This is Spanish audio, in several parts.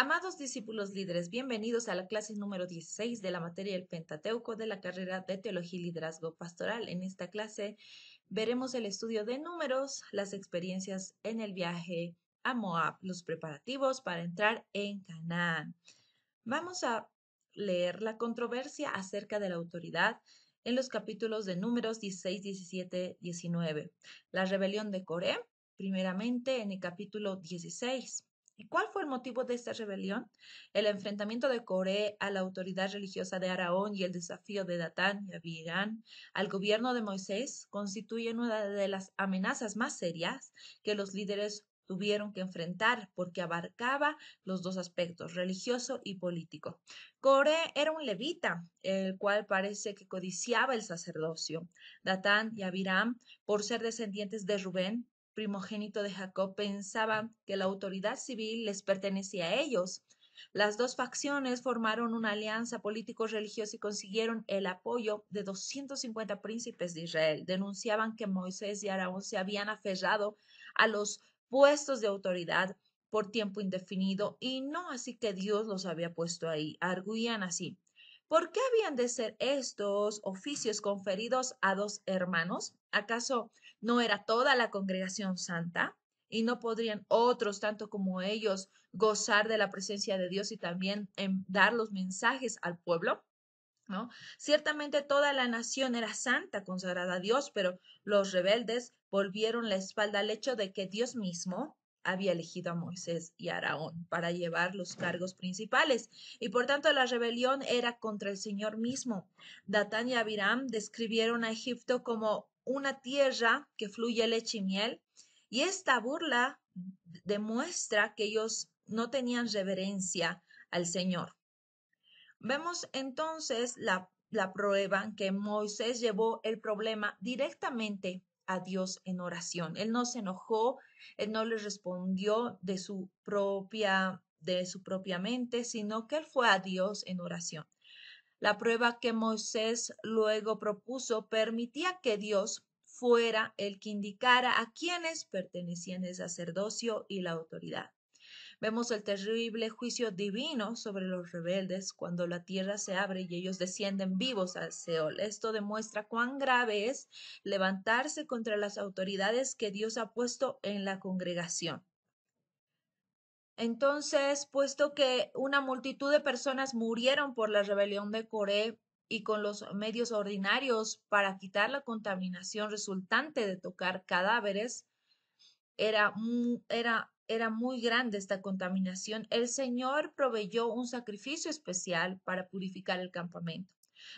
Amados discípulos líderes, bienvenidos a la clase número 16 de la materia del Pentateuco de la carrera de Teología y Liderazgo Pastoral. En esta clase veremos el estudio de números, las experiencias en el viaje a Moab, los preparativos para entrar en Canaán. Vamos a leer la controversia acerca de la autoridad en los capítulos de números 16, 17, 19. La rebelión de Coré, primeramente en el capítulo 16. ¿Y cuál fue el motivo de esta rebelión? El enfrentamiento de Coré a la autoridad religiosa de Araón y el desafío de Datán y Abirán al gobierno de Moisés constituyen una de las amenazas más serias que los líderes tuvieron que enfrentar porque abarcaba los dos aspectos, religioso y político. Coré era un levita, el cual parece que codiciaba el sacerdocio. Datán y Abiram, por ser descendientes de Rubén, primogénito de Jacob, pensaban que la autoridad civil les pertenecía a ellos. Las dos facciones formaron una alianza político-religiosa y consiguieron el apoyo de 250 príncipes de Israel. Denunciaban que Moisés y Araón se habían aferrado a los puestos de autoridad por tiempo indefinido y no así que Dios los había puesto ahí. Arguían así. ¿Por qué habían de ser estos oficios conferidos a dos hermanos? ¿Acaso no era toda la congregación santa y no podrían otros, tanto como ellos, gozar de la presencia de Dios y también dar los mensajes al pueblo. ¿No? Ciertamente toda la nación era santa, consagrada a Dios, pero los rebeldes volvieron la espalda al hecho de que Dios mismo había elegido a Moisés y a Araón para llevar los cargos principales, y por tanto la rebelión era contra el Señor mismo. Datán y Abiram describieron a Egipto como una tierra que fluye leche y miel. Y esta burla demuestra que ellos no tenían reverencia al Señor. Vemos entonces la, la prueba que Moisés llevó el problema directamente a Dios en oración. Él no se enojó, él no le respondió de su propia de su propia mente, sino que él fue a Dios en oración. La prueba que Moisés luego propuso permitía que Dios fuera el que indicara a quienes pertenecían el sacerdocio y la autoridad. Vemos el terrible juicio divino sobre los rebeldes cuando la tierra se abre y ellos descienden vivos al Seol. Esto demuestra cuán grave es levantarse contra las autoridades que Dios ha puesto en la congregación. Entonces, puesto que una multitud de personas murieron por la rebelión de Coré y con los medios ordinarios para quitar la contaminación resultante de tocar cadáveres, era, era, muy grande esta contaminación, el Señor proveyó un sacrificio especial para purificar el campamento.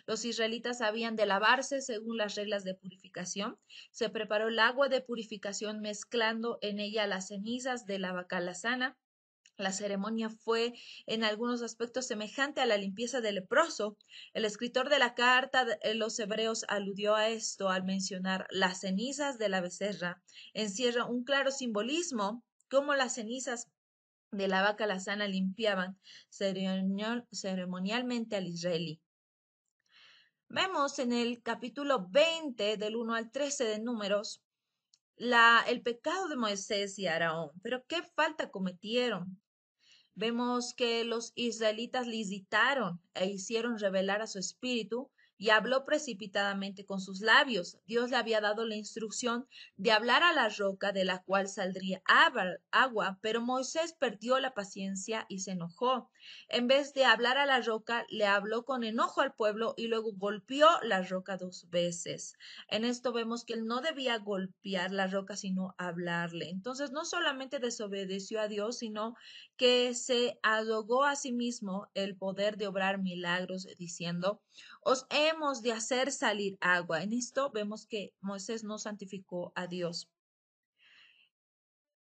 Los israelitas habían de lavarse según las reglas de purificación. Se preparó el agua de purificación mezclando en ella las cenizas de la bacala sana. La ceremonia fue en algunos aspectos semejante a la limpieza del leproso. El escritor de la carta de eh, los hebreos aludió a esto al mencionar las cenizas de la becerra. Encierra un claro simbolismo como las cenizas de la vaca lazana limpiaban ceremonialmente al israelí. Vemos en el capítulo 20 del 1 al 13 de números la, el pecado de Moisés y Araón, pero qué falta cometieron. Vemos que los israelitas licitaron e hicieron revelar a su espíritu y habló precipitadamente con sus labios. Dios le había dado la instrucción de hablar a la roca de la cual saldría agua, pero Moisés perdió la paciencia y se enojó. En vez de hablar a la roca, le habló con enojo al pueblo y luego golpeó la roca dos veces. En esto vemos que él no debía golpear la roca, sino hablarle. Entonces, no solamente desobedeció a Dios, sino que se adogó a sí mismo el poder de obrar milagros, diciendo, os he de hacer salir agua. En esto vemos que Moisés no santificó a Dios.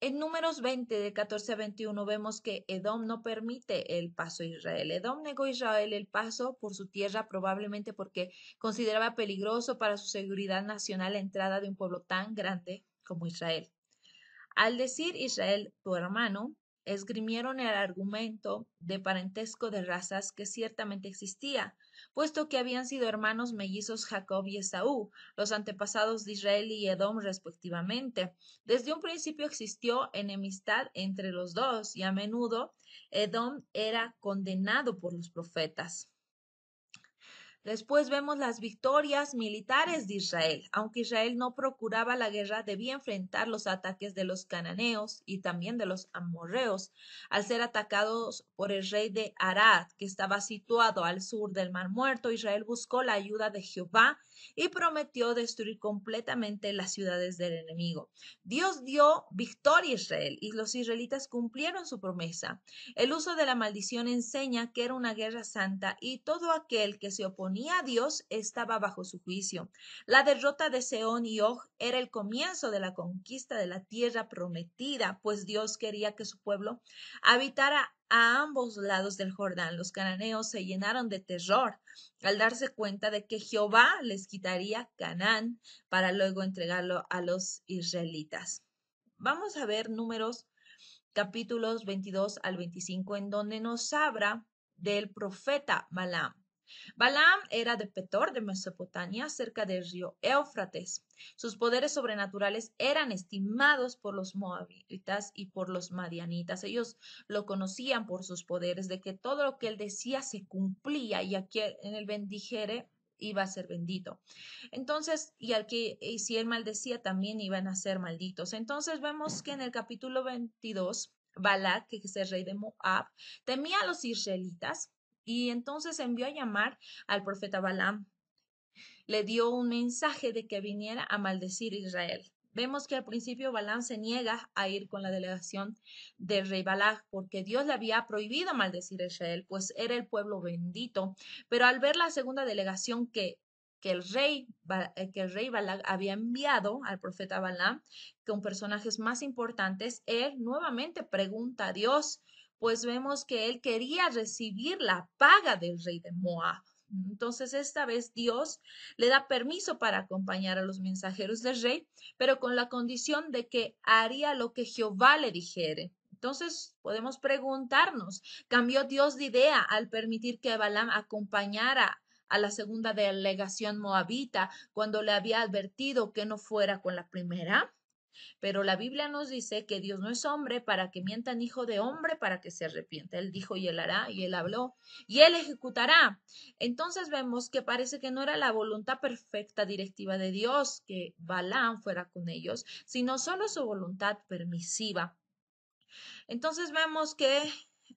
En números 20 de 14 a 21 vemos que Edom no permite el paso a Israel. Edom negó a Israel el paso por su tierra probablemente porque consideraba peligroso para su seguridad nacional la entrada de un pueblo tan grande como Israel. Al decir Israel tu hermano, esgrimieron el argumento de parentesco de razas que ciertamente existía, puesto que habían sido hermanos mellizos Jacob y Esaú, los antepasados de Israel y Edom respectivamente. Desde un principio existió enemistad entre los dos y a menudo Edom era condenado por los profetas. Después vemos las victorias militares de Israel. Aunque Israel no procuraba la guerra, debía enfrentar los ataques de los cananeos y también de los amorreos, al ser atacados por el rey de Arad, que estaba situado al sur del Mar Muerto. Israel buscó la ayuda de Jehová y prometió destruir completamente las ciudades del enemigo. Dios dio victoria a Israel y los israelitas cumplieron su promesa. El uso de la maldición enseña que era una guerra santa y todo aquel que se oponía a Dios estaba bajo su juicio. La derrota de Seón y Og era el comienzo de la conquista de la tierra prometida, pues Dios quería que su pueblo habitara a ambos lados del Jordán los cananeos se llenaron de terror al darse cuenta de que Jehová les quitaría Canaán para luego entregarlo a los israelitas. Vamos a ver números capítulos 22 al 25 en donde nos habla del profeta Malam. Balaam era de Petor, de Mesopotamia, cerca del río Éufrates. Sus poderes sobrenaturales eran estimados por los moabitas y por los madianitas. Ellos lo conocían por sus poderes, de que todo lo que él decía se cumplía y a quien el bendijere iba a ser bendito. Entonces, y al que y si él maldecía también iban a ser malditos. Entonces vemos que en el capítulo 22, Balak, que es el rey de Moab, temía a los israelitas y entonces envió a llamar al profeta Balaam. Le dio un mensaje de que viniera a maldecir Israel. Vemos que al principio Balaam se niega a ir con la delegación del rey Balak porque Dios le había prohibido maldecir a Israel, pues era el pueblo bendito. Pero al ver la segunda delegación que que el rey, eh, que el rey Balak había enviado al profeta Balaam con personajes más importantes, él nuevamente pregunta a Dios pues vemos que él quería recibir la paga del rey de Moab. Entonces, esta vez Dios le da permiso para acompañar a los mensajeros del rey, pero con la condición de que haría lo que Jehová le dijere. Entonces, podemos preguntarnos, ¿cambió Dios de idea al permitir que Balaam acompañara a la segunda delegación moabita cuando le había advertido que no fuera con la primera? Pero la Biblia nos dice que Dios no es hombre para que mientan hijo de hombre para que se arrepienta. Él dijo y él hará y él habló y él ejecutará. Entonces vemos que parece que no era la voluntad perfecta directiva de Dios que Balaam fuera con ellos, sino solo su voluntad permisiva. Entonces vemos que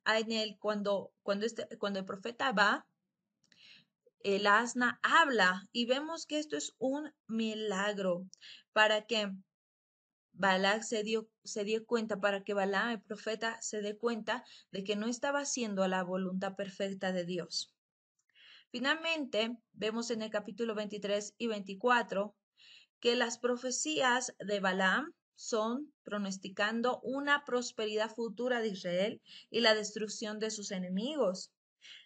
en cuando, cuando, este, cuando el profeta va, el asna habla y vemos que esto es un milagro. ¿Para que Balak se dio, se dio cuenta para que Balaam, el profeta, se dé cuenta de que no estaba haciendo la voluntad perfecta de Dios. Finalmente, vemos en el capítulo 23 y 24 que las profecías de Balaam son pronosticando una prosperidad futura de Israel y la destrucción de sus enemigos.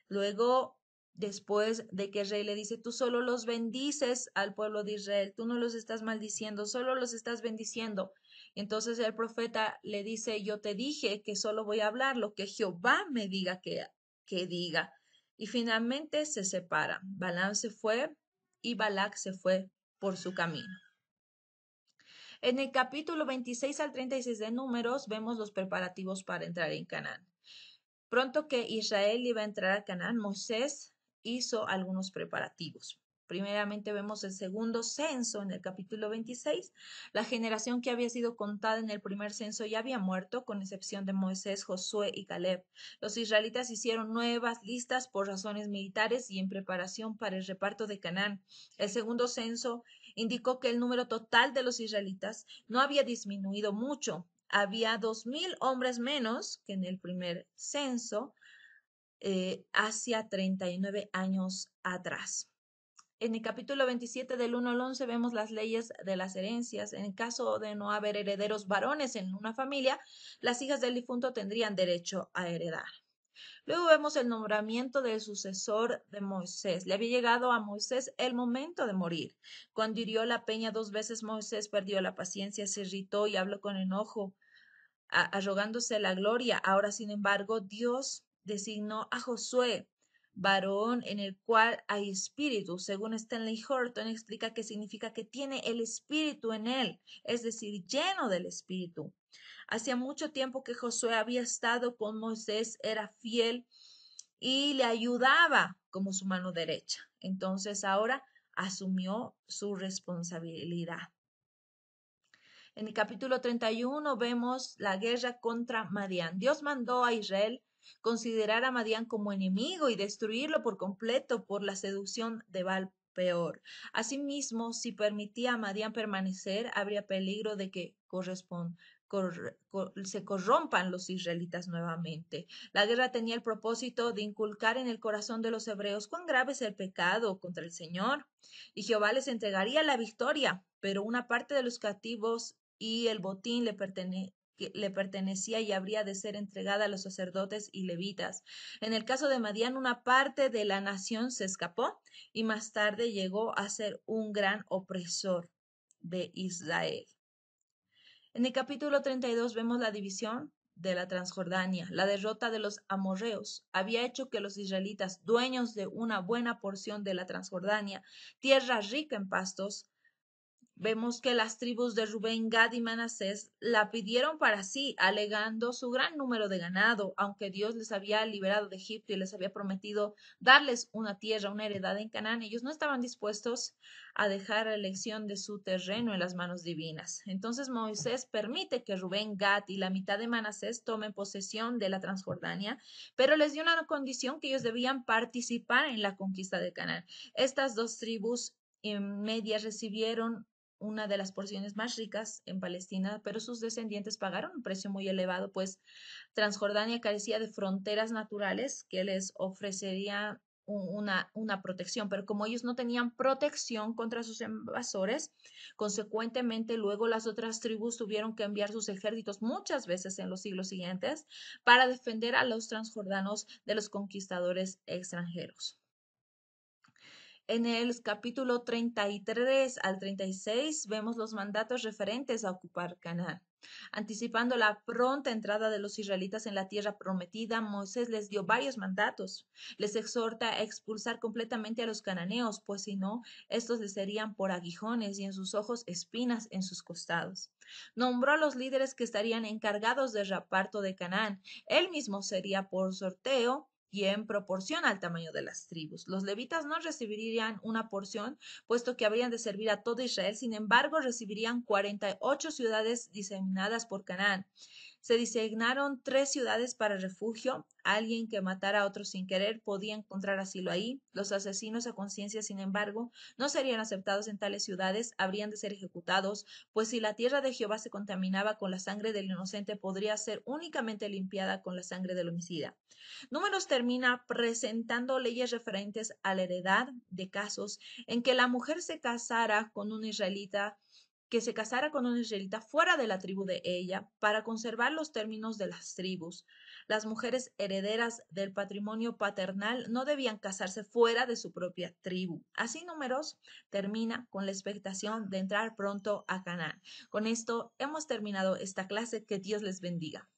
Luego después de que el rey le dice, tú solo los bendices al pueblo de Israel, tú no los estás maldiciendo, solo los estás bendiciendo. Entonces el profeta le dice, yo te dije que solo voy a hablar lo que Jehová me diga que, que diga. Y finalmente se separan. Balán se fue y Balak se fue por su camino. En el capítulo 26 al 36 de Números vemos los preparativos para entrar en Canaán. Pronto que Israel iba a entrar a Canaán, Moisés hizo algunos preparativos. Primeramente vemos el segundo censo en el capítulo 26. La generación que había sido contada en el primer censo ya había muerto, con excepción de Moisés, Josué y Caleb. Los israelitas hicieron nuevas listas por razones militares y en preparación para el reparto de Canaán. El segundo censo indicó que el número total de los israelitas no había disminuido mucho. Había dos mil hombres menos que en el primer censo, eh, hacia 39 años atrás. En el capítulo 27 del 1 al 11 vemos las leyes de las herencias. En caso de no haber herederos varones en una familia, las hijas del difunto tendrían derecho a heredar. Luego vemos el nombramiento del sucesor de Moisés. Le había llegado a Moisés el momento de morir. Cuando hirió la peña dos veces, Moisés perdió la paciencia, se irritó y habló con enojo, arrogándose la gloria. Ahora, sin embargo, Dios designó a Josué, varón en el cual hay espíritu. Según Stanley Horton, explica que significa que tiene el espíritu en él, es decir, lleno del espíritu. Hacía mucho tiempo que Josué había estado con Moisés, era fiel y le ayudaba como su mano derecha. Entonces ahora asumió su responsabilidad. En el capítulo 31 vemos la guerra contra Madián. Dios mandó a Israel considerar a Madián como enemigo y destruirlo por completo por la seducción de Val peor. Asimismo, si permitía a Madián permanecer, habría peligro de que se corrompan los israelitas nuevamente. La guerra tenía el propósito de inculcar en el corazón de los hebreos cuán grave es el pecado contra el Señor, y Jehová les entregaría la victoria, pero una parte de los cautivos y el botín le, que le pertenecía y habría de ser entregada a los sacerdotes y levitas. En el caso de Madián, una parte de la nación se escapó y más tarde llegó a ser un gran opresor de Israel. En el capítulo 32 vemos la división de la Transjordania. La derrota de los amorreos había hecho que los israelitas, dueños de una buena porción de la Transjordania, tierra rica en pastos, Vemos que las tribus de Rubén, Gad y Manasés la pidieron para sí, alegando su gran número de ganado, aunque Dios les había liberado de Egipto y les había prometido darles una tierra, una heredad en Canaán. Ellos no estaban dispuestos a dejar la elección de su terreno en las manos divinas. Entonces Moisés permite que Rubén, Gad y la mitad de Manasés tomen posesión de la Transjordania, pero les dio una condición que ellos debían participar en la conquista de Canaán. Estas dos tribus en eh, medias recibieron una de las porciones más ricas en Palestina, pero sus descendientes pagaron un precio muy elevado, pues Transjordania carecía de fronteras naturales que les ofrecería una, una, protección, pero como ellos no tenían protección contra sus invasores, consecuentemente luego las otras tribus tuvieron que enviar sus ejércitos muchas veces en los siglos siguientes para defender a los transjordanos de los conquistadores extranjeros. En el capítulo 33 al 36 vemos los mandatos referentes a ocupar Canaán. Anticipando la pronta entrada de los israelitas en la tierra prometida, Moisés les dio varios mandatos. Les exhorta a expulsar completamente a los cananeos, pues si no, estos les serían por aguijones y en sus ojos espinas en sus costados. Nombró a los líderes que estarían encargados del reparto de Canaán. Él mismo sería por sorteo y en proporción al tamaño de las tribus. Los levitas no recibirían una porción, puesto que habrían de servir a todo Israel, sin embargo recibirían 48 ciudades diseminadas por Canaán. Se designaron tres ciudades para refugio. Alguien que matara a otro sin querer podía encontrar asilo ahí. Los asesinos a conciencia, sin embargo, no serían aceptados en tales ciudades, habrían de ser ejecutados, pues si la tierra de Jehová se contaminaba con la sangre del inocente, podría ser únicamente limpiada con la sangre del homicida. Números termina presentando leyes referentes a la heredad de casos en que la mujer se casara con un israelita que se casara con una israelita fuera de la tribu de ella, para conservar los términos de las tribus. Las mujeres herederas del patrimonio paternal no debían casarse fuera de su propia tribu. Así números termina con la expectación de entrar pronto a Canaán. Con esto hemos terminado esta clase. Que Dios les bendiga.